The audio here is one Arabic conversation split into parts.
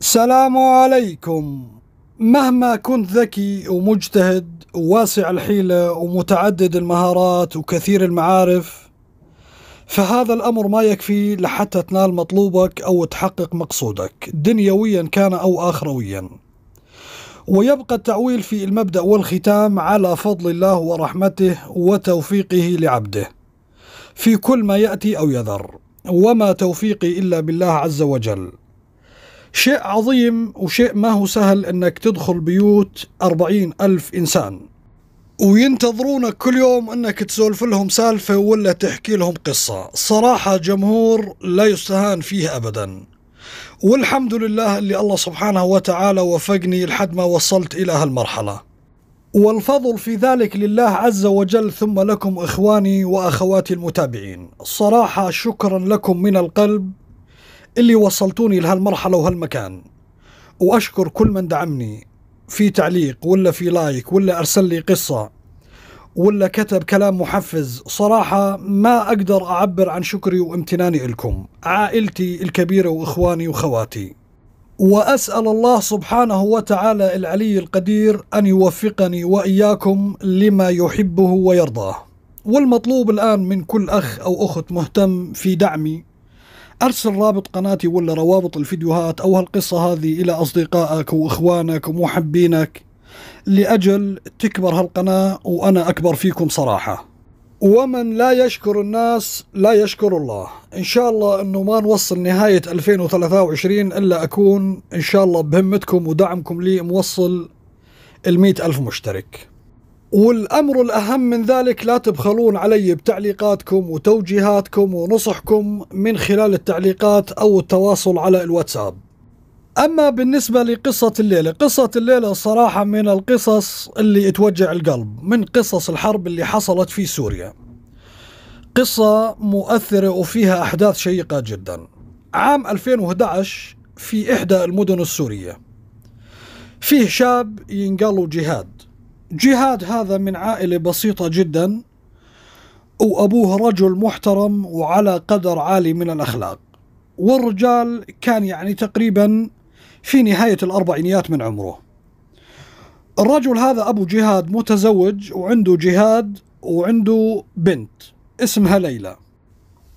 سلام عليكم مهما كنت ذكي ومجتهد وواسع الحيلة ومتعدد المهارات وكثير المعارف فهذا الأمر ما يكفي لحتى تنال مطلوبك أو تحقق مقصودك دنيويا كان أو آخرويا ويبقى التعويل في المبدأ والختام على فضل الله ورحمته وتوفيقه لعبده في كل ما يأتي أو يذر وما توفيقي إلا بالله عز وجل شيء عظيم وشيء ما هو سهل أنك تدخل بيوت أربعين ألف إنسان وينتظرونك كل يوم أنك تسولف لهم سالفة ولا تحكي لهم قصة صراحة جمهور لا يستهان فيه أبدا والحمد لله اللي الله سبحانه وتعالى وفقني لحد ما وصلت إلى هالمرحلة والفضل في ذلك لله عز وجل ثم لكم إخواني وأخواتي المتابعين صراحة شكرا لكم من القلب اللي وصلتوني لهالمرحلة وهالمكان وأشكر كل من دعمني في تعليق ولا في لايك ولا أرسل لي قصة ولا كتب كلام محفز صراحة ما أقدر أعبر عن شكري وامتناني لكم عائلتي الكبيرة وإخواني وخواتي وأسأل الله سبحانه وتعالى العلي القدير أن يوفقني وإياكم لما يحبه ويرضاه والمطلوب الآن من كل أخ أو أخت مهتم في دعمي ارسل رابط قناتي ولا روابط الفيديوهات او هالقصه هذه الى اصدقائك واخوانك ومحبينك لاجل تكبر هالقناه وانا اكبر فيكم صراحه ومن لا يشكر الناس لا يشكر الله إن شاء الله أنه ما نوصل نهاية 2023 إلا أكون إن شاء الله بهمتكم ودعمكم لي موصل المئة ألف مشترك والأمر الأهم من ذلك لا تبخلون علي بتعليقاتكم وتوجيهاتكم ونصحكم من خلال التعليقات أو التواصل على الواتساب أما بالنسبة لقصة الليلة قصة الليلة صراحة من القصص اللي توجع القلب من قصص الحرب اللي حصلت في سوريا قصة مؤثرة وفيها أحداث شيقة جدا عام 2011 في إحدى المدن السورية فيه شاب ينقلوا جهاد جهاد هذا من عائلة بسيطة جدا وأبوه رجل محترم وعلى قدر عالي من الأخلاق والرجال كان يعني تقريبا في نهاية الأربعينيات من عمره الرجل هذا أبو جهاد متزوج وعنده جهاد وعنده بنت اسمها ليلى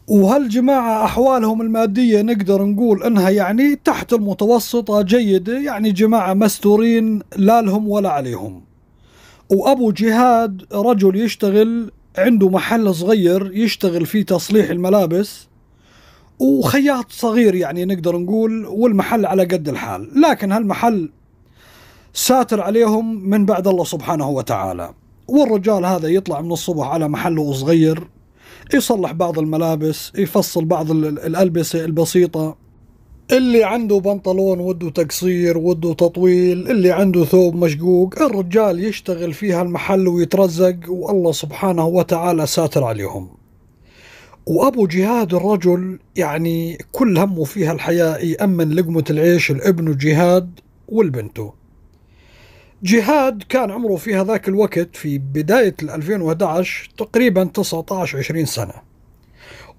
وهالجماعة أحوالهم المادية نقدر نقول أنها يعني تحت المتوسطة جيدة يعني جماعة مستورين لا لهم ولا عليهم وأبو جهاد رجل يشتغل عنده محل صغير يشتغل فيه تصليح الملابس وخياط صغير يعني نقدر نقول والمحل على قد الحال لكن هالمحل ساتر عليهم من بعد الله سبحانه وتعالى والرجال هذا يطلع من الصبح على محله صغير يصلح بعض الملابس يفصل بعض الألبسة البسيطة اللي عنده بنطلون وده تقصير وده تطويل اللي عنده ثوب مشقوق الرجال يشتغل فيها المحل ويترزق والله سبحانه وتعالى ساتر عليهم وابو جهاد الرجل يعني كل همه فيها الحياه يامن لقمه العيش لابنه جهاد والبنته جهاد كان عمره في هذاك الوقت في بداية 2011 تقريبا 19 20 سنة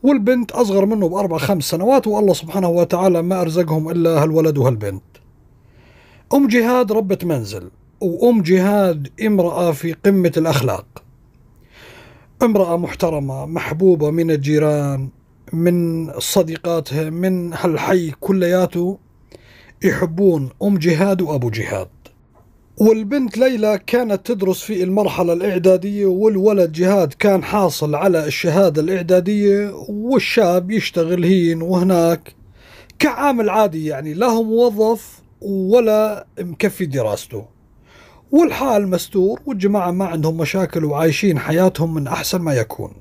والبنت أصغر منه بأربع خمس سنوات والله سبحانه وتعالى ما أرزقهم إلا هالولد وهالبنت أم جهاد ربة منزل وأم جهاد امرأة في قمة الأخلاق امرأة محترمة محبوبة من الجيران من صديقاتها من هالحي كلياته يحبون أم جهاد وأبو جهاد والبنت ليلى كانت تدرس في المرحلة الإعدادية والولد جهاد كان حاصل على الشهادة الإعدادية والشاب يشتغل هين وهناك كعامل عادي يعني لا هو موظف ولا مكفي دراسته والحال مستور والجماعة ما عندهم مشاكل وعايشين حياتهم من أحسن ما يكون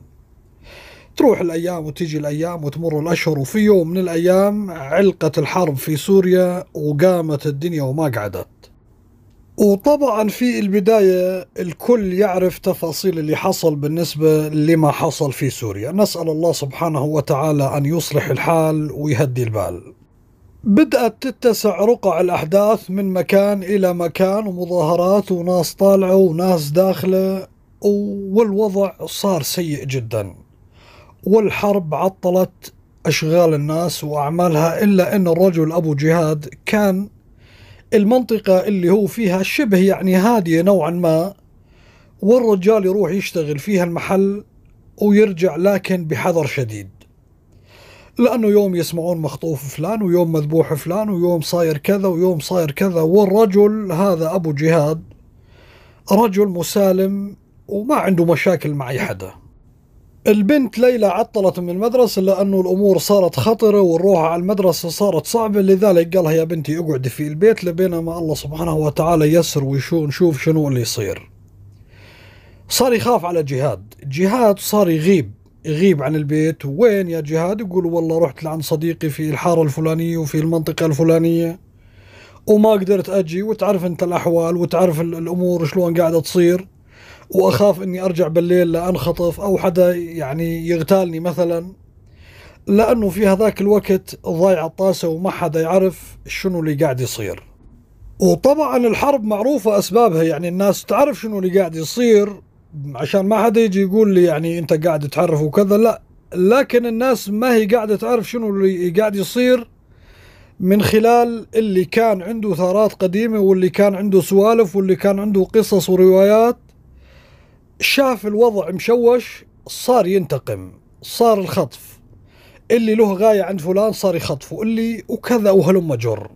تروح الأيام وتيجي الأيام وتمر الأشهر وفي يوم من الأيام علقت الحرب في سوريا وقامت الدنيا وما قعدت وطبعا في البداية الكل يعرف تفاصيل اللي حصل بالنسبة لما حصل في سوريا نسأل الله سبحانه وتعالى أن يصلح الحال ويهدي البال بدأت تتسع رقع الأحداث من مكان إلى مكان ومظاهرات وناس طالعة وناس داخلة والوضع صار سيء جدا والحرب عطلت أشغال الناس وأعمالها إلا أن الرجل أبو جهاد كان المنطقة اللي هو فيها شبه يعني هادية نوعا ما والرجال يروح يشتغل فيها المحل ويرجع لكن بحذر شديد لأنه يوم يسمعون مخطوف فلان ويوم مذبوح فلان ويوم صاير كذا ويوم صاير كذا والرجل هذا أبو جهاد رجل مسالم وما عنده مشاكل مع أي حدا البنت ليلى عطلت من المدرسة لأنه الأمور صارت خطرة والروح على المدرسة صارت صعبة لذلك قالها يا بنتي اقعدي في البيت لبينما الله سبحانه وتعالى يسر ونشوف شنو اللي يصير صار يخاف على جهاد جهاد صار يغيب يغيب عن البيت وين يا جهاد يقول والله رحت لعند صديقي في الحارة الفلانية وفي المنطقة الفلانية وما قدرت أجي وتعرف أنت الأحوال وتعرف الأمور شلون قاعدة تصير واخاف اني ارجع بالليل لانخطف او حدا يعني يغتالني مثلا لانه في هذاك الوقت ضايع الطاسه وما حدا يعرف شنو اللي قاعد يصير وطبعا الحرب معروفه اسبابها يعني الناس تعرف شنو اللي قاعد يصير عشان ما حدا يجي يقول لي يعني انت قاعد تعرف وكذا لا لكن الناس ما هي قاعده تعرف شنو اللي قاعد يصير من خلال اللي كان عنده ثارات قديمه واللي كان عنده سوالف واللي كان عنده قصص وروايات شاف الوضع مشوش صار ينتقم صار الخطف اللي له غاية عند فلان صار يخطفه اللي وكذا وهلم جر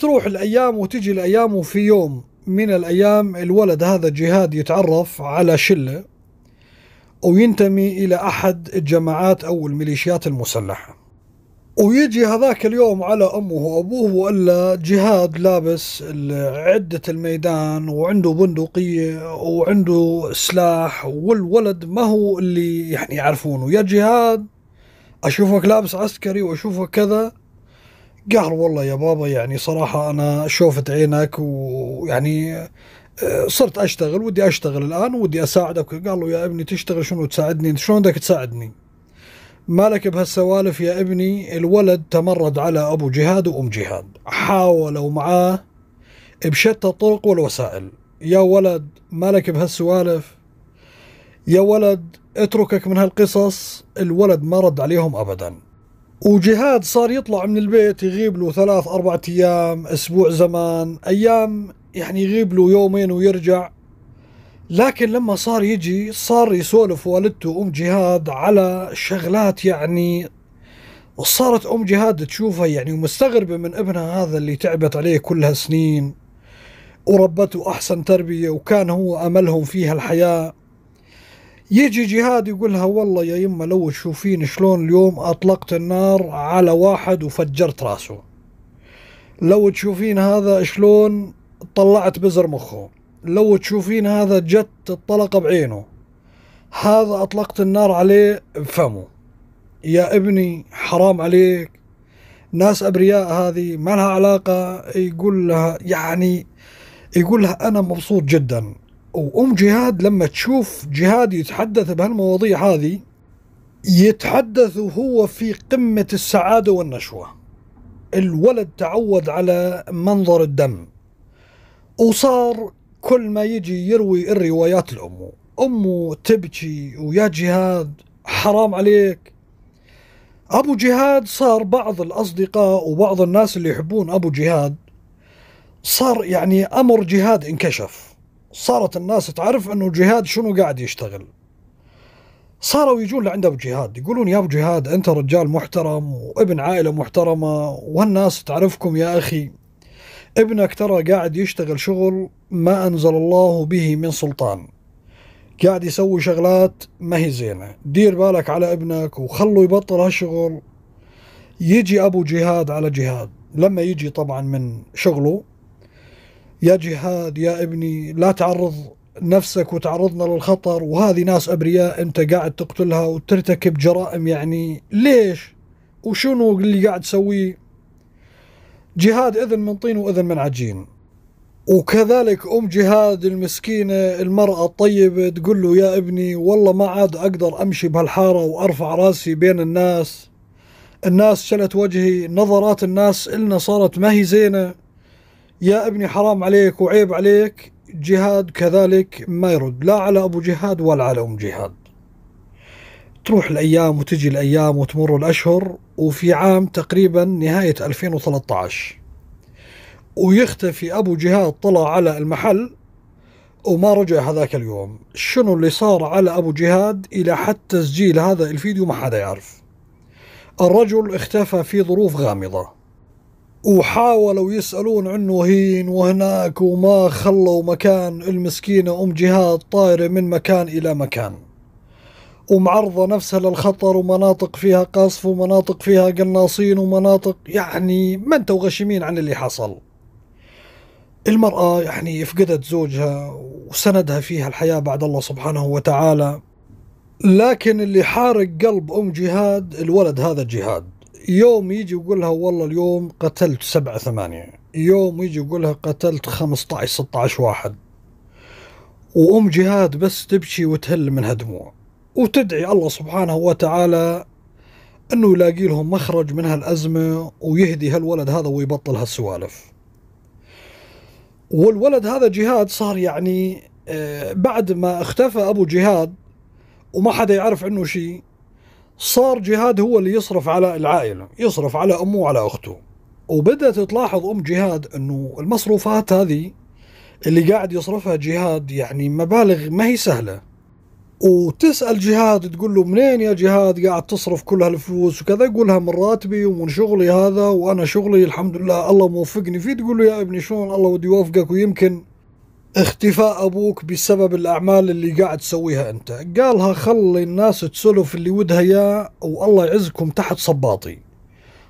تروح الأيام وتجي الأيام وفي يوم من الأيام الولد هذا جهاد يتعرف على شلة وينتمي إلى أحد الجماعات أو الميليشيات المسلحة ويجي هذاك اليوم على امه وابوه والا جهاد لابس عده الميدان وعنده بندقيه وعنده سلاح والولد ما هو اللي يعني يعرفونه يا جهاد اشوفك لابس عسكري واشوفك كذا قال والله يا بابا يعني صراحه انا شوفت عينك ويعني آه، صرت اشتغل ودي اشتغل الان ودي اساعدك قال له يا ابني تشتغل شنو تساعدني شلون بدك تساعدني مالك بهالسوالف يا ابني الولد تمرد على أبو جهاد وأم جهاد حاولوا معاه بشتى الطرق والوسائل يا ولد مالك بهالسوالف يا ولد اتركك من هالقصص الولد ما رد عليهم أبدا وجهاد صار يطلع من البيت يغيب له ثلاث اربع أيام أسبوع زمان أيام يعني يغيب له يومين ويرجع لكن لما صار يجي صار يسولف والدته وام جهاد على شغلات يعني وصارت ام جهاد تشوفها يعني ومستغربه من ابنها هذا اللي تعبت عليه كل هالسنين وربته احسن تربيه وكان هو املهم فيها الحياه يجي جهاد يقولها والله يا يمه لو تشوفين شلون اليوم اطلقت النار على واحد وفجرت راسه لو تشوفين هذا شلون طلعت بزر مخه لو تشوفين هذا جت الطلقة بعينه هذا أطلقت النار عليه بفمه يا ابني حرام عليك ناس أبرياء هذه ما لها علاقة يقول لها يعني يقول لها أنا مبسوط جدا وأم جهاد لما تشوف جهاد يتحدث بهالمواضيع هذه يتحدث وهو في قمة السعادة والنشوة الولد تعود على منظر الدم وصار كل ما يجي يروي الروايات لأمه أمه تبكي ويا جهاد حرام عليك أبو جهاد صار بعض الأصدقاء وبعض الناس اللي يحبون أبو جهاد صار يعني أمر جهاد انكشف صارت الناس تعرف أنه جهاد شنو قاعد يشتغل صاروا يجون لعند أبو جهاد يقولون يا أبو جهاد أنت رجال محترم وابن عائلة محترمة والناس تعرفكم يا أخي ابنك ترى قاعد يشتغل شغل ما أنزل الله به من سلطان قاعد يسوي شغلات ما هي زينة دير بالك على ابنك وخلوا يبطل هالشغل يجي أبو جهاد على جهاد لما يجي طبعا من شغله يا جهاد يا ابني لا تعرض نفسك وتعرضنا للخطر وهذه ناس أبرياء أنت قاعد تقتلها وترتكب جرائم يعني ليش وشنو اللي قاعد تسويه جهاد اذن من طين واذن من عجين وكذلك ام جهاد المسكينه المراه الطيبه تقول له يا ابني والله ما عاد اقدر امشي بهالحاره وارفع راسي بين الناس الناس شلت وجهي نظرات الناس إلنا صارت ما هي زينه يا ابني حرام عليك وعيب عليك جهاد كذلك ما يرد لا على ابو جهاد ولا على ام جهاد تروح الايام وتجي الايام وتمر الاشهر وفي عام تقريبا نهايه 2013 ويختفي ابو جهاد طلع على المحل وما رجع هذاك اليوم شنو اللي صار على ابو جهاد الى حد تسجيل هذا الفيديو ما حدا يعرف الرجل اختفى في ظروف غامضة وحاولوا يسألون عنه هين وهناك وما خلوا مكان المسكينة أم جهاد طايرة من مكان إلى مكان ومعرضة نفسها للخطر ومناطق فيها قصف ومناطق فيها قناصين ومناطق يعني ما انتوا غشيمين عن اللي حصل المرأة يعني فقدت زوجها وسندها فيها الحياة بعد الله سبحانه وتعالى لكن اللي حارق قلب أم جهاد الولد هذا جهاد يوم يجي يقولها لها والله اليوم قتلت سبعة ثمانية يوم يجي قتلت لها قتلت 15 16 واحد وأم جهاد بس تبكي وتهل منها دموع وتدعي الله سبحانه وتعالى انه يلاقي لهم مخرج من هالازمه ويهدي هالولد هذا ويبطل هالسوالف. والولد هذا جهاد صار يعني آه، بعد ما اختفى ابو جهاد وما حدا يعرف عنه شيء صار جهاد هو اللي يصرف على العائله، يصرف على امه وعلى اخته. وبدات تلاحظ ام جهاد انه المصروفات هذه اللي قاعد يصرفها جهاد يعني مبالغ ما هي سهله. وتسال جهاد تقول له منين يا جهاد قاعد تصرف كل هالفلوس وكذا يقولها من راتبي ومن شغلي هذا وانا شغلي الحمد لله الله موفقني فيه تقول له يا ابني شلون الله ودي يوفقك ويمكن اختفاء ابوك بسبب الاعمال اللي قاعد تسويها انت قالها خلي الناس تسولف اللي ودها اياه والله يعزكم تحت صباطي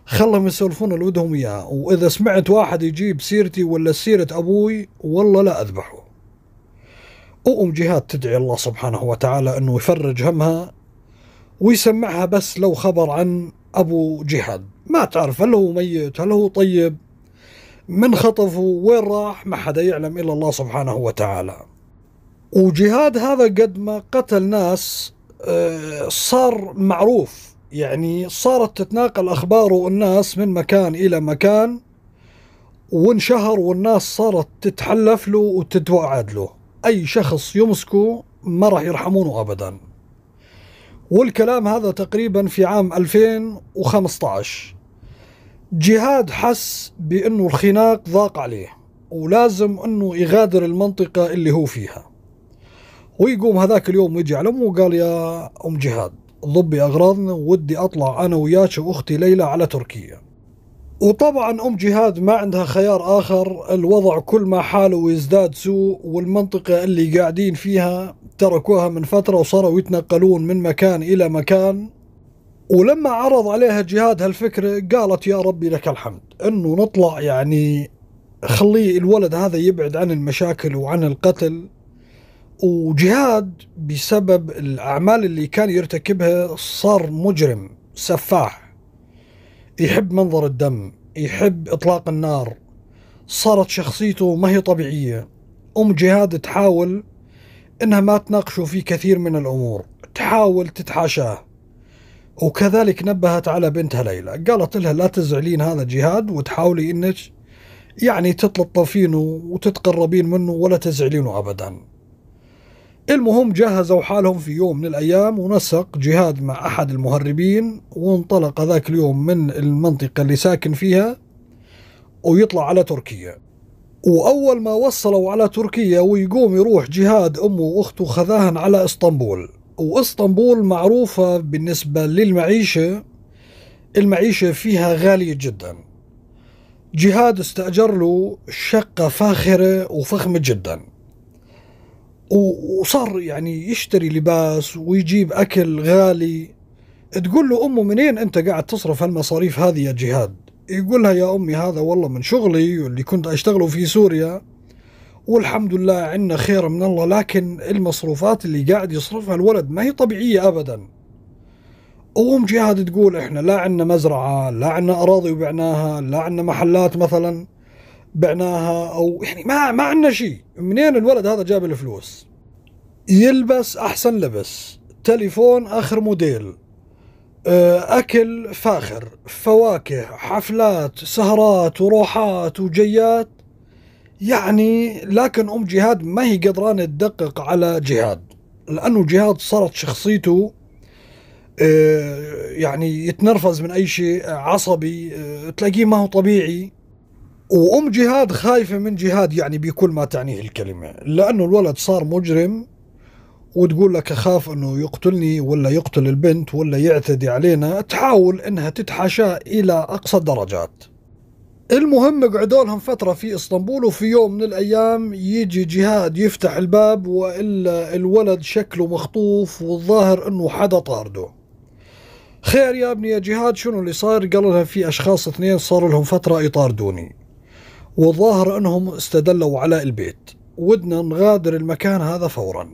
خلهم يسولفون اللي ودهم اياه واذا سمعت واحد يجيب سيرتي ولا سيره ابوي والله لا اذبحه وأم جهاد تدعي الله سبحانه وتعالى أنه يفرج همها ويسمعها بس لو خبر عن أبو جهاد ما تعرف هل هو ميت هل هو طيب من خطفه وين راح ما حدا يعلم إلا الله سبحانه وتعالى وجهاد هذا قد ما قتل ناس آه، صار معروف يعني صارت تتناقل أخباره الناس من مكان إلى مكان وانشهر والناس صارت تتحلف له وتتوعد له أي شخص يمسكه ما راح يرحمونه أبدا والكلام هذا تقريبا في عام 2015 جهاد حس بأنه الخناق ضاق عليه ولازم أنه يغادر المنطقة اللي هو فيها ويقوم هذاك اليوم يجي على أمه وقال يا أم جهاد ضبي أغراضنا ودي أطلع أنا وياك وأختي ليلى على تركيا وطبعا ام جهاد ما عندها خيار اخر الوضع كل ما حاله ويزداد سوء والمنطقه اللي قاعدين فيها تركوها من فتره وصاروا يتنقلون من مكان الى مكان ولما عرض عليها جهاد هالفكره قالت يا ربي لك الحمد انه نطلع يعني خلي الولد هذا يبعد عن المشاكل وعن القتل وجهاد بسبب الاعمال اللي كان يرتكبها صار مجرم سفاح يحب منظر الدم يحب إطلاق النار صارت شخصيته ما هي طبيعية أم جهاد تحاول إنها ما تناقشه في كثير من الأمور تحاول تتحاشاه وكذلك نبهت على بنتها ليلى قالت لها لا تزعلين هذا جهاد وتحاولي إنك يعني تتلطفينه وتتقربين منه ولا تزعلينه أبداً المهم جهزوا حالهم في يوم من الأيام ونسق جهاد مع أحد المهربين وانطلق ذاك اليوم من المنطقة اللي ساكن فيها ويطلع على تركيا وأول ما وصلوا على تركيا ويقوم يروح جهاد أمه وأخته خذاهن على إسطنبول وإسطنبول معروفة بالنسبة للمعيشة المعيشة فيها غالية جدا جهاد استأجر له شقة فاخرة وفخمة جداً وصار يعني يشتري لباس ويجيب اكل غالي تقول له امه منين انت قاعد تصرف هالمصاريف هذه يا جهاد يقول لها يا امي هذا والله من شغلي واللي كنت اشتغله في سوريا والحمد لله عندنا خير من الله لكن المصروفات اللي قاعد يصرفها الولد ما هي طبيعيه ابدا وام جهاد تقول احنا لا عندنا مزرعه لا عندنا اراضي وبعناها لا عندنا محلات مثلا بعناها او يعني ما ما عندنا شيء منين الولد هذا جاب الفلوس يلبس احسن لبس تليفون اخر موديل آه، اكل فاخر فواكه حفلات سهرات وروحات وجيات يعني لكن ام جهاد ما هي قدرانه تدقق على جهاد لانه جهاد صارت شخصيته آه، يعني يتنرفز من اي شيء عصبي آه، تلاقيه ما هو طبيعي وام جهاد خايفه من جهاد يعني بكل ما تعنيه الكلمه لانه الولد صار مجرم وتقول لك اخاف انه يقتلني ولا يقتل البنت ولا يعتدي علينا تحاول انها تتحاشاه الى اقصى الدرجات المهم قعدوا لهم فترة في اسطنبول وفي يوم من الايام يجي جهاد يفتح الباب والا الولد شكله مخطوف والظاهر انه حدا طارده. خير يا ابني يا جهاد شنو اللي صار؟ قال لها في اشخاص اثنين صار لهم فترة يطاردوني. والظاهر أنهم استدلوا على البيت ودنا نغادر المكان هذا فورا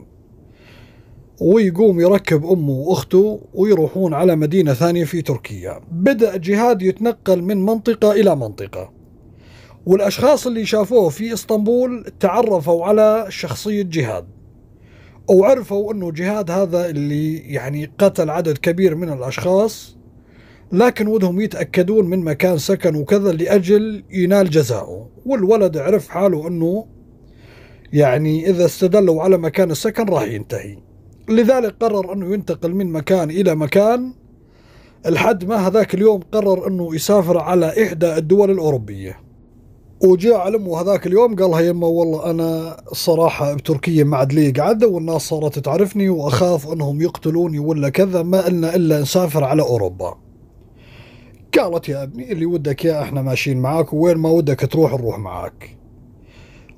ويقوم يركب أمه وأخته ويروحون على مدينة ثانية في تركيا بدأ جهاد يتنقل من منطقة إلى منطقة والأشخاص اللي شافوه في إسطنبول تعرفوا على شخصية جهاد وعرفوا أنه جهاد هذا اللي يعني قتل عدد كبير من الأشخاص لكن ودهم يتأكدون من مكان سكن وكذا لأجل ينال جزاؤه والولد عرف حاله أنه يعني إذا استدلوا على مكان السكن راح ينتهي لذلك قرر أنه ينتقل من مكان إلى مكان الحد ما هذاك اليوم قرر أنه يسافر على إحدى الدول الأوروبية وجاء على امه هذاك اليوم قال لها يما والله انا الصراحه بتركيا ما عاد لي قعده والناس صارت تعرفني واخاف انهم يقتلوني ولا كذا ما النا الا نسافر على اوروبا قالت يا ابني اللي ودك يا احنا ماشيين معاك وين ما ودك تروح نروح معاك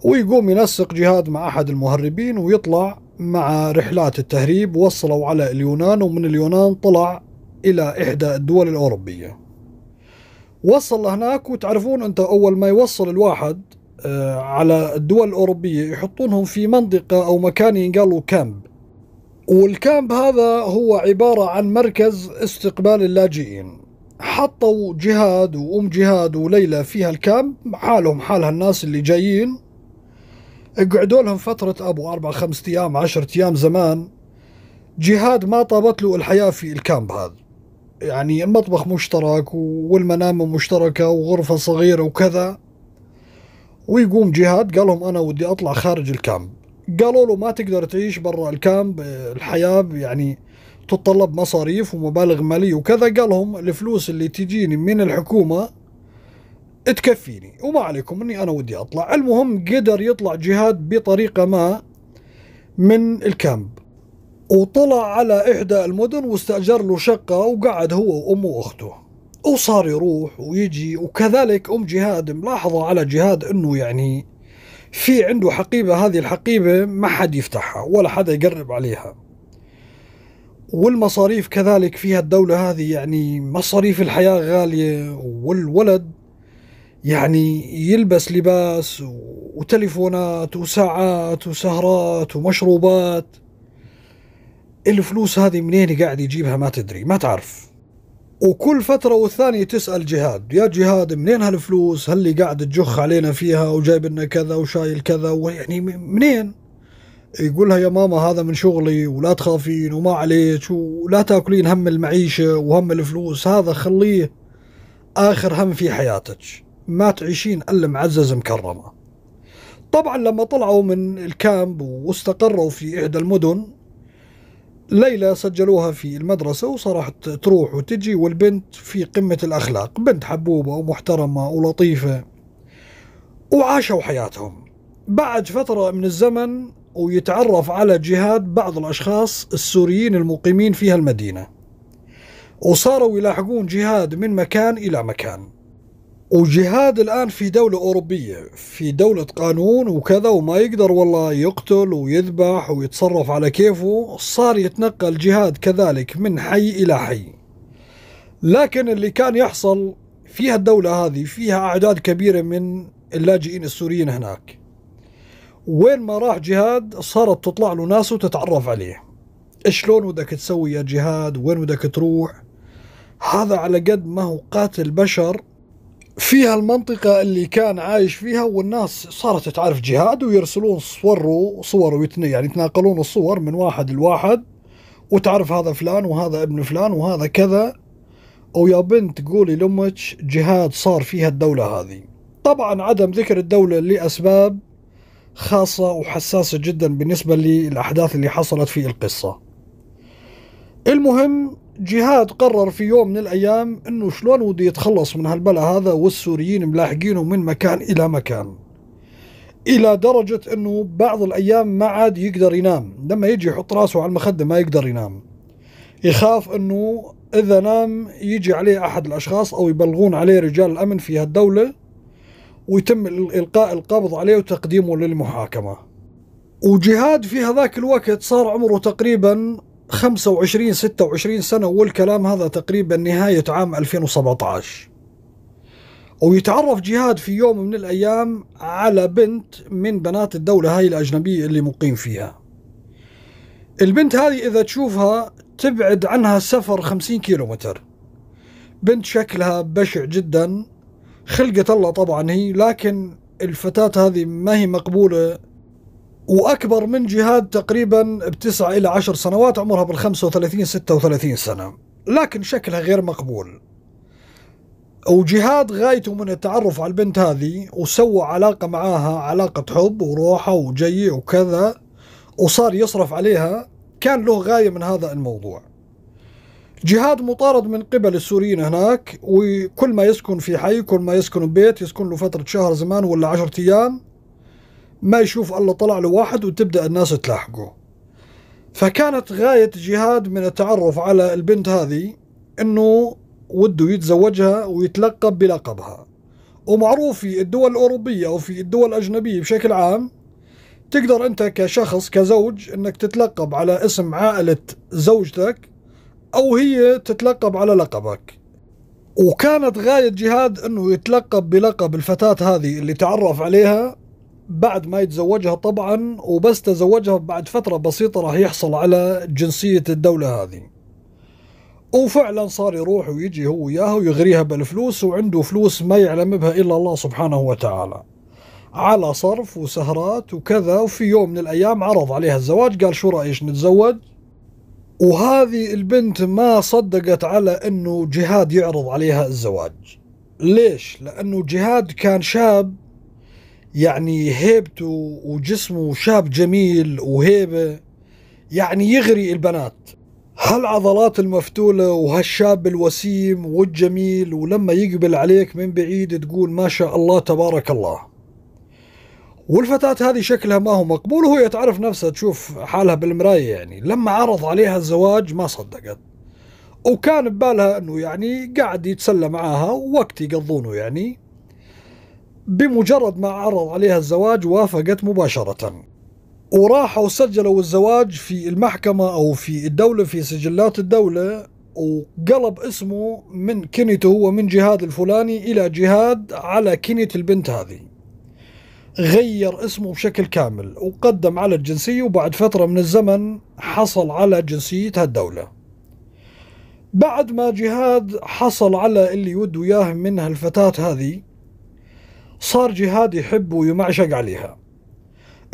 ويقوم ينسق جهاد مع احد المهربين ويطلع مع رحلات التهريب وصلوا على اليونان ومن اليونان طلع الى احدى الدول الاوروبيه وصل هناك وتعرفون انت اول ما يوصل الواحد آه، على الدول الاوروبيه يحطونهم في منطقه او مكان ينقالوا كامب والكامب هذا هو عباره عن مركز استقبال اللاجئين حطوا جهاد وام جهاد وليلى في هالكامب حالهم حال هالناس اللي جايين اقعدوا لهم فترة ابو اربع خمسة ايام عشرة ايام زمان جهاد ما طابت له الحياة في الكامب هذا يعني المطبخ مشترك والمنامة مشتركة وغرفة صغيرة وكذا ويقوم جهاد قال لهم انا ودي اطلع خارج الكامب قالوا له ما تقدر تعيش برا الكامب الحياة يعني تتطلب مصاريف ومبالغ مالية وكذا قال لهم الفلوس اللي تجيني من الحكومة تكفيني وما عليكم اني انا ودي اطلع المهم قدر يطلع جهاد بطريقة ما من الكامب وطلع على إحدى المدن واستأجر له شقة وقعد هو وأمه وأخته وصار يروح ويجي وكذلك أم جهاد ملاحظة على جهاد أنه يعني في عنده حقيبة هذه الحقيبة ما حد يفتحها ولا حدا يقرب عليها والمصاريف كذلك فيها الدولة هذه يعني مصاريف الحياة غالية والولد يعني يلبس لباس وتليفونات وساعات وسهرات ومشروبات الفلوس هذه منين قاعد يجيبها ما تدري ما تعرف وكل فترة والثانية تسأل جهاد يا جهاد منين هالفلوس هل اللي قاعد تجخ علينا فيها وجايب لنا كذا وشايل كذا ويعني منين يقولها يا ماما هذا من شغلي ولا تخافين وما عليك ولا تاكلين هم المعيشه وهم الفلوس هذا خليه اخر هم في حياتك ما تعيشين الا معزز مكرمه طبعا لما طلعوا من الكامب واستقروا في احدى المدن ليلى سجلوها في المدرسة وصارت تروح وتجي والبنت في قمة الأخلاق بنت حبوبة ومحترمة ولطيفة وعاشوا حياتهم بعد فترة من الزمن ويتعرف على جهاد بعض الأشخاص السوريين المقيمين فيها المدينة وصاروا يلاحقون جهاد من مكان إلى مكان وجهاد الآن في دولة أوروبية في دولة قانون وكذا وما يقدر والله يقتل ويذبح ويتصرف على كيفه صار يتنقل جهاد كذلك من حي إلى حي لكن اللي كان يحصل فيها الدولة هذه فيها أعداد كبيرة من اللاجئين السوريين هناك وين ما راح جهاد صارت تطلع له ناس وتتعرف عليه شلون بدك تسوي يا جهاد وين بدك تروح هذا على قد ما هو قاتل بشر في هالمنطقة اللي كان عايش فيها والناس صارت تعرف جهاد ويرسلون صوره صور يعني يتناقلون الصور من واحد لواحد وتعرف هذا فلان وهذا ابن فلان وهذا كذا ويا بنت قولي لامك جهاد صار فيها الدولة هذه طبعا عدم ذكر الدولة لأسباب خاصة وحساسة جدا بالنسبة للأحداث اللي حصلت في القصة المهم جهاد قرر في يوم من الأيام أنه شلون ودي يتخلص من هالبلا هذا والسوريين ملاحقينه من مكان إلى مكان إلى درجة أنه بعض الأيام ما عاد يقدر ينام لما يجي يحط راسه على المخدة ما يقدر ينام يخاف أنه إذا نام يجي عليه أحد الأشخاص أو يبلغون عليه رجال الأمن في هالدولة ويتم إلقاء القبض عليه وتقديمه للمحاكمة وجهاد في هذاك الوقت صار عمره تقريبا 25 26 سنة والكلام هذا تقريبا نهاية عام 2017 ويتعرف جهاد في يوم من الأيام على بنت من بنات الدولة هاي الأجنبية اللي مقيم فيها البنت هذه إذا تشوفها تبعد عنها سفر 50 كيلومتر بنت شكلها بشع جدا خلقة الله طبعا هي لكن الفتاة هذه ما هي مقبولة وأكبر من جهاد تقريبا بتسع إلى عشر سنوات عمرها بالخمسة وثلاثين ستة وثلاثين سنة لكن شكلها غير مقبول وجهاد غايته من التعرف على البنت هذه وسوى علاقة معاها علاقة حب وروحة وجي وكذا وصار يصرف عليها كان له غاية من هذا الموضوع جهاد مطارد من قبل السوريين هناك وكل ما يسكن في حي كل ما يسكن ببيت يسكن له فترة شهر زمان ولا عشرة أيام ما يشوف الله طلع له واحد وتبدأ الناس تلاحقه فكانت غاية جهاد من التعرف على البنت هذه أنه وده يتزوجها ويتلقب بلقبها ومعروف في الدول الأوروبية أو في الدول الأجنبية بشكل عام تقدر أنت كشخص كزوج أنك تتلقب على اسم عائلة زوجتك أو هي تتلقب على لقبك وكانت غاية جهاد أنه يتلقب بلقب الفتاة هذه اللي تعرف عليها بعد ما يتزوجها طبعا وبس تزوجها بعد فترة بسيطة راح يحصل على جنسية الدولة هذه وفعلا صار يروح ويجي هو وياها ويغريها بالفلوس وعنده فلوس ما يعلم بها إلا الله سبحانه وتعالى على صرف وسهرات وكذا وفي يوم من الأيام عرض عليها الزواج قال شو رأيش نتزوج وهذه البنت ما صدقت على انه جهاد يعرض عليها الزواج ليش لانه جهاد كان شاب يعني هيبته وجسمه شاب جميل وهيبه يعني يغري البنات هالعضلات المفتولة وهالشاب الوسيم والجميل ولما يقبل عليك من بعيد تقول ما شاء الله تبارك الله والفتاة هذه شكلها ما هو مقبول وهي تعرف نفسها تشوف حالها بالمراية يعني لما عرض عليها الزواج ما صدقت وكان ببالها انه يعني قاعد يتسلى معاها ووقت يقضونه يعني بمجرد ما عرض عليها الزواج وافقت مباشرة وراحوا سجلوا الزواج في المحكمة أو في الدولة في سجلات الدولة وقلب اسمه من كنيته هو من جهاد الفلاني إلى جهاد على كنية البنت هذه غير اسمه بشكل كامل وقدم على الجنسية وبعد فترة من الزمن حصل على جنسية هالدولة بعد ما جهاد حصل على اللي يودوا اياه من هالفتاة هذه صار جهاد يحب ويمعشق عليها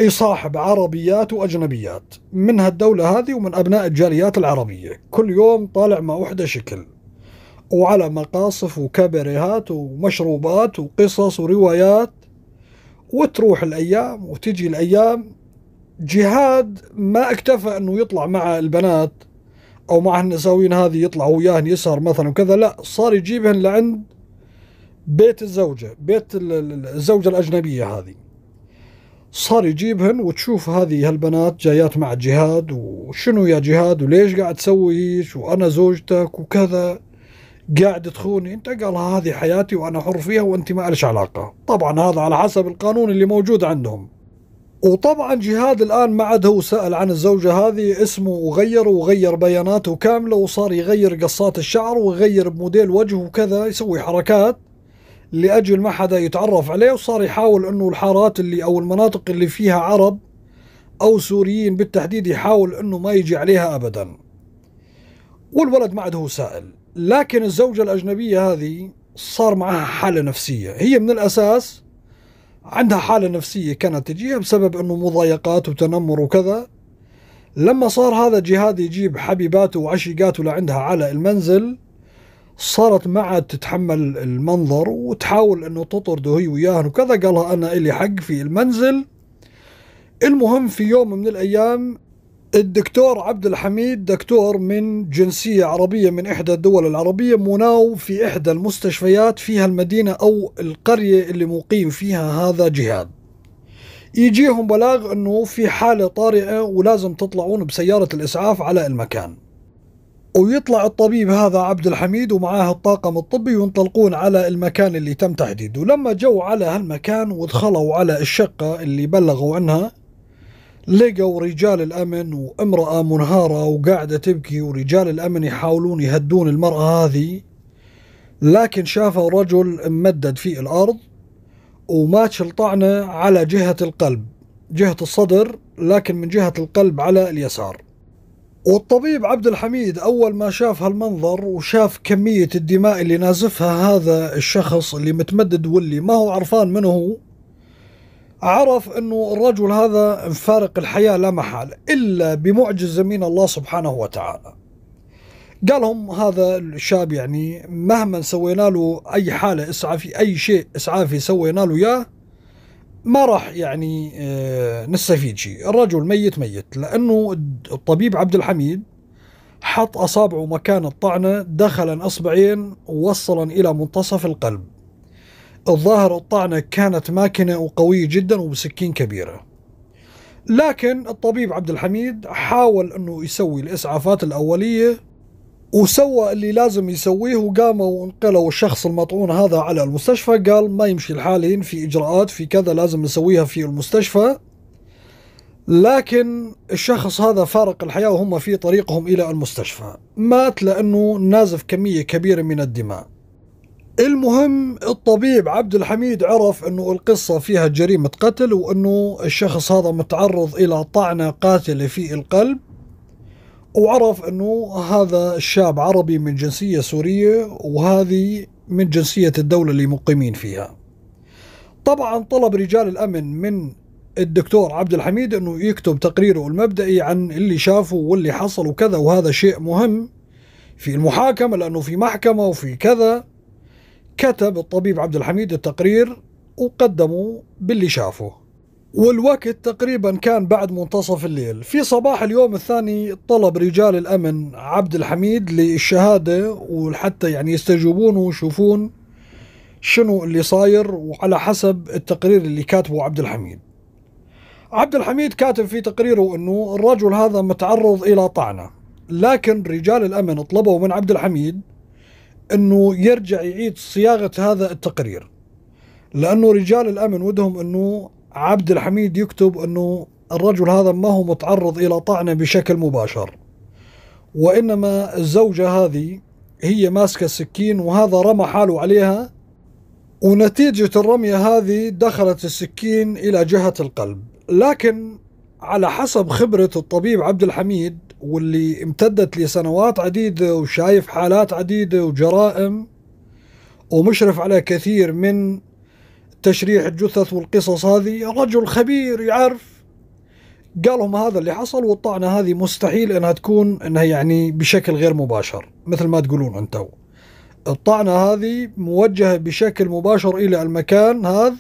اي صاحب عربيات واجنبيات من هالدولة هذه ومن ابناء الجاليات العربية كل يوم طالع مع وحدة شكل وعلى مقاصف وكابريهات ومشروبات وقصص وروايات وتروح الايام وتجي الايام جهاد ما اكتفى انه يطلع مع البنات او مع النساوين هذه يطلع وياهن يسهر مثلا وكذا لا صار يجيبهن لعند بيت الزوجة بيت الزوجة الأجنبية هذه صار يجيبهن وتشوف هذه هالبنات جايات مع جهاد وشنو يا جهاد وليش قاعد تسوي هيك وانا زوجتك وكذا قاعد تخوني انت قال هذه حياتي وانا حر فيها وانت ما لك علاقه طبعا هذا على حسب القانون اللي موجود عندهم وطبعا جهاد الان ما عاد هو سال عن الزوجه هذه اسمه وغير وغير بياناته كامله وصار يغير قصات الشعر ويغير بموديل وجهه وكذا يسوي حركات لاجل ما حدا يتعرف عليه وصار يحاول انه الحارات اللي او المناطق اللي فيها عرب او سوريين بالتحديد يحاول انه ما يجي عليها ابدا والولد ما عاد هو سائل لكن الزوجة الأجنبية هذه صار معها حالة نفسية هي من الأساس عندها حالة نفسية كانت تجيها بسبب أنه مضايقات وتنمر وكذا لما صار هذا جهاد يجيب حبيباته وعشيقاته لعندها على المنزل صارت معها تتحمل المنظر وتحاول انه تطرده هي وياهن وكذا قالها انا الي حق في المنزل المهم في يوم من الايام الدكتور عبد الحميد دكتور من جنسية عربية من إحدى الدول العربية مناو في إحدى المستشفيات فيها المدينة أو القرية اللي مقيم فيها هذا جهاد يجيهم بلاغ أنه في حالة طارئة ولازم تطلعون بسيارة الإسعاف على المكان ويطلع الطبيب هذا عبد الحميد ومعاه الطاقم الطبي وينطلقون على المكان اللي تم تحديده لما جو على هالمكان ودخلوا على الشقة اللي بلغوا عنها لقوا رجال الأمن وامرأة منهارة وقاعدة تبكي ورجال الأمن يحاولون يهدون المرأة هذه لكن شافوا رجل ممدد في الأرض ومات شلطعنة على جهة القلب جهة الصدر لكن من جهة القلب على اليسار والطبيب عبد الحميد أول ما شاف هالمنظر وشاف كمية الدماء اللي نازفها هذا الشخص اللي متمدد واللي ما هو عرفان منه عرف أنه الرجل هذا فارق الحياة لا محال إلا بمعجزة من الله سبحانه وتعالى قال لهم هذا الشاب يعني مهما سوينا له أي حالة إسعافي أي شيء إسعافي سوينا له إياه ما راح يعني آه، نستفيد شيء الرجل ميت ميت لأنه الطبيب عبد الحميد حط أصابعه مكان الطعنة دخلا أصبعين ووصلا إلى منتصف القلب الظاهر الطعنة كانت ماكنة وقوية جدا وبسكين كبيرة لكن الطبيب عبد الحميد حاول أنه يسوي الإسعافات الأولية وسوى اللي لازم يسويه وقاموا وانقلوا الشخص المطعون هذا على المستشفى قال ما يمشي الحالين في إجراءات في كذا لازم نسويها في المستشفى لكن الشخص هذا فارق الحياة وهم في طريقهم إلى المستشفى مات لأنه نازف كمية كبيرة من الدماء المهم الطبيب عبد الحميد عرف انه القصة فيها جريمة قتل وانه الشخص هذا متعرض الى طعنة قاتلة في القلب وعرف انه هذا الشاب عربي من جنسية سورية وهذه من جنسية الدولة اللي مقيمين فيها طبعا طلب رجال الامن من الدكتور عبد الحميد انه يكتب تقريره المبدئي عن اللي شافه واللي حصل وكذا وهذا شيء مهم في المحاكمة لانه في محكمة وفي كذا كتب الطبيب عبد الحميد التقرير وقدمه باللي شافه والوقت تقريبا كان بعد منتصف الليل في صباح اليوم الثاني طلب رجال الأمن عبد الحميد للشهادة وحتى يعني يستجوبون ويشوفون شنو اللي صاير وعلى حسب التقرير اللي كاتبه عبد الحميد عبد الحميد كاتب في تقريره أنه الرجل هذا متعرض إلى طعنة لكن رجال الأمن طلبوا من عبد الحميد انه يرجع يعيد صياغه هذا التقرير لانه رجال الامن ودهم انه عبد الحميد يكتب انه الرجل هذا ما هو متعرض الى طعنه بشكل مباشر وانما الزوجه هذه هي ماسكه السكين وهذا رمى حاله عليها ونتيجه الرميه هذه دخلت السكين الى جهه القلب لكن على حسب خبره الطبيب عبد الحميد واللي امتدت لسنوات عديدة وشايف حالات عديدة وجرائم ومشرف على كثير من تشريح الجثث والقصص هذه رجل خبير يعرف قال لهم هذا اللي حصل والطعنة هذه مستحيل انها تكون انها يعني بشكل غير مباشر مثل ما تقولون انتو الطعنة هذه موجهة بشكل مباشر الى المكان هذا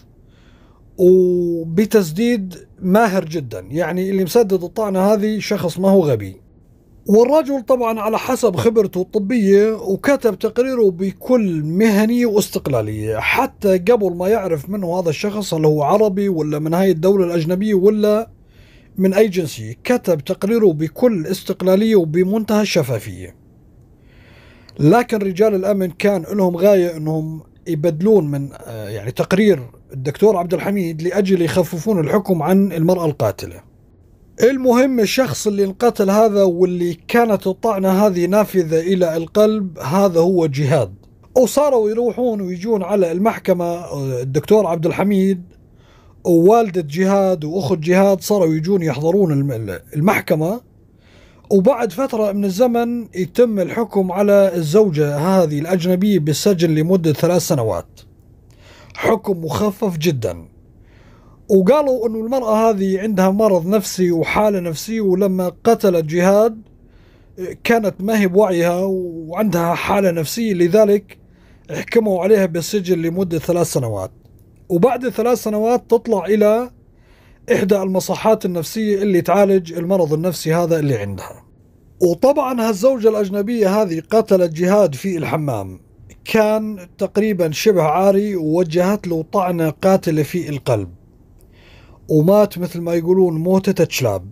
وبتسديد ماهر جدا يعني اللي مسدد الطعنة هذه شخص ما هو غبي والرجل طبعا على حسب خبرته الطبية وكتب تقريره بكل مهنية واستقلالية حتى قبل ما يعرف منه هذا الشخص هل هو عربي ولا من هاي الدولة الأجنبية ولا من أي جنسية كتب تقريره بكل استقلالية وبمنتهى الشفافية لكن رجال الأمن كان لهم غاية أنهم يبدلون من آه، يعني تقرير الدكتور عبد الحميد لأجل يخففون الحكم عن المرأة القاتلة المهم الشخص اللي انقتل هذا واللي كانت الطعنة هذه نافذة إلى القلب هذا هو جهاد وصاروا يروحون ويجون على المحكمة الدكتور عبد الحميد ووالدة جهاد وأخت جهاد صاروا يجون يحضرون المحكمة وبعد فترة من الزمن يتم الحكم على الزوجة هذه الأجنبية بالسجن لمدة ثلاث سنوات حكم مخفف جداً وقالوا أنه المرأة هذه عندها مرض نفسي وحالة نفسية ولما قتلت جهاد كانت ما هي بوعيها وعندها حالة نفسية لذلك حكموا عليها بالسجن لمدة ثلاث سنوات وبعد ثلاث سنوات تطلع إلى إحدى المصحات النفسية اللي تعالج المرض النفسي هذا اللي عندها وطبعا هالزوجة الأجنبية هذه قتلت جهاد في الحمام كان تقريبا شبه عاري ووجهت له طعنة قاتلة في القلب ومات مثل ما يقولون موتة كلاب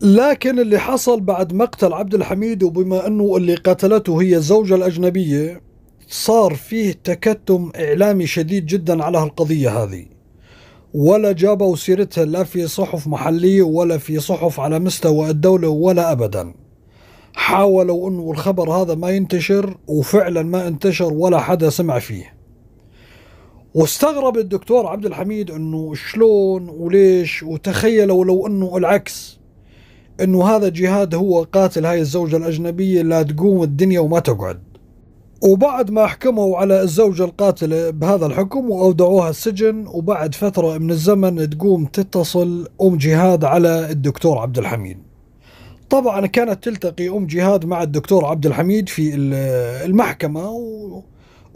لكن اللي حصل بعد مقتل عبد الحميد وبما أنه اللي قتلته هي الزوجة الأجنبية صار فيه تكتم إعلامي شديد جدا على هالقضية هذه ولا جابوا سيرتها لا في صحف محلية ولا في صحف على مستوى الدولة ولا أبدا حاولوا أنه الخبر هذا ما ينتشر وفعلا ما انتشر ولا حدا سمع فيه واستغرب الدكتور عبد الحميد انه شلون وليش وتخيلوا لو انه العكس انه هذا جهاد هو قاتل هاي الزوجه الاجنبيه لا تقوم الدنيا وما تقعد وبعد ما حكموا على الزوجة القاتلة بهذا الحكم وأودعوها السجن وبعد فترة من الزمن تقوم تتصل أم جهاد على الدكتور عبد الحميد طبعا كانت تلتقي أم جهاد مع الدكتور عبد الحميد في المحكمة و...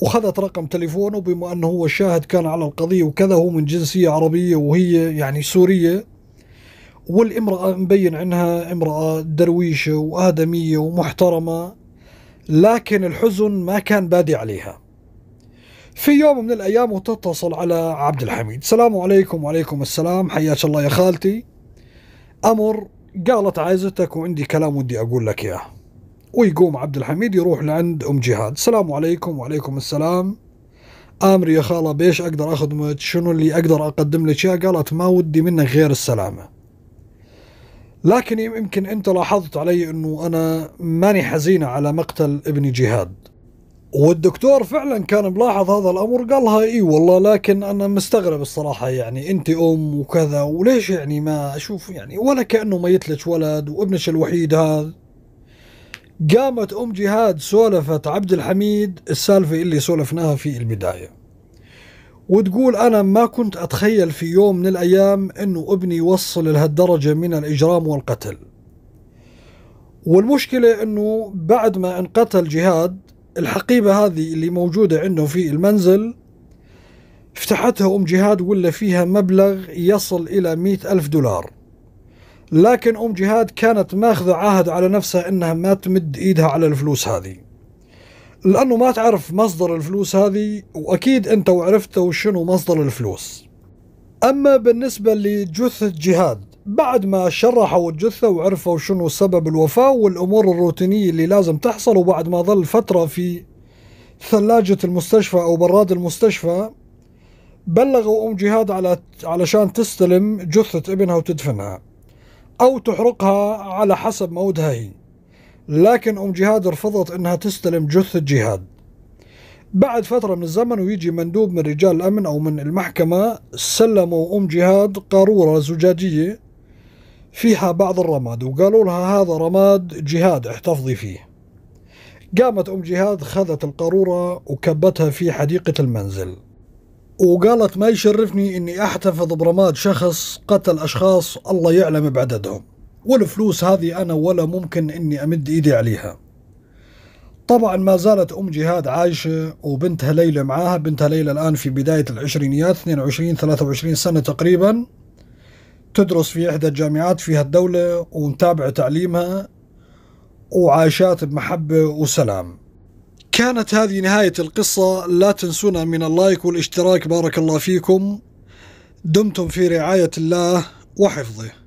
وخذت رقم تليفونه بما انه هو الشاهد كان على القضيه وكذا هو من جنسيه عربيه وهي يعني سوريه والامراه مبين عنها امراه درويشه وادميه ومحترمه لكن الحزن ما كان بادي عليها في يوم من الايام وتتصل على عبد الحميد السلام عليكم وعليكم السلام حياك الله يا خالتي امر قالت عايزتك وعندي كلام ودي اقول لك اياه ويقوم عبد الحميد يروح لعند ام جهاد السلام عليكم وعليكم السلام امري يا خاله بيش اقدر اخذ شنو اللي اقدر اقدم لك اياه قالت ما ودي منك غير السلامه لكن يمكن انت لاحظت علي انه انا ماني حزينه على مقتل ابني جهاد والدكتور فعلا كان ملاحظ هذا الامر قال لها اي والله لكن انا مستغرب الصراحه يعني انت ام وكذا وليش يعني ما اشوف يعني ولا كانه ميت لك ولد وابنك الوحيد هذا قامت أم جهاد سولفت عبد الحميد السالفة اللي سولفناها في البداية وتقول أنا ما كنت أتخيل في يوم من الأيام أنه ابني وصل لهالدرجة من الإجرام والقتل والمشكلة أنه بعد ما انقتل جهاد الحقيبة هذه اللي موجودة عنده في المنزل فتحتها أم جهاد ولا فيها مبلغ يصل إلى مئة ألف دولار لكن أم جهاد كانت ماخذة عهد على نفسها أنها ما تمد إيدها على الفلوس هذه لأنه ما تعرف مصدر الفلوس هذه وأكيد أنت وعرفت وشنو مصدر الفلوس أما بالنسبة لجثة جهاد بعد ما شرحوا الجثة وعرفوا شنو سبب الوفاة والأمور الروتينية اللي لازم تحصل وبعد ما ظل فترة في ثلاجة المستشفى أو براد المستشفى بلغوا أم جهاد على علشان تستلم جثة ابنها وتدفنها أو تحرقها على حسب مودها هي لكن أم جهاد رفضت أنها تستلم جثة جهاد بعد فترة من الزمن ويجي مندوب من رجال الأمن أو من المحكمة سلموا أم جهاد قارورة زجاجية فيها بعض الرماد وقالوا لها هذا رماد جهاد احتفظي فيه قامت أم جهاد خذت القارورة وكبتها في حديقة المنزل وقالت ما يشرفني اني احتفظ برماد شخص قتل اشخاص الله يعلم بعددهم والفلوس هذه انا ولا ممكن اني امد ايدي عليها طبعا ما زالت ام جهاد عايشه وبنتها ليلى معاها بنتها ليلى الان في بدايه العشرينيات 22 23 سنه تقريبا تدرس في احدى الجامعات في هالدوله ونتابع تعليمها وعايشات بمحبه وسلام كانت هذه نهاية القصة لا تنسونا من اللايك والاشتراك بارك الله فيكم دمتم في رعاية الله وحفظه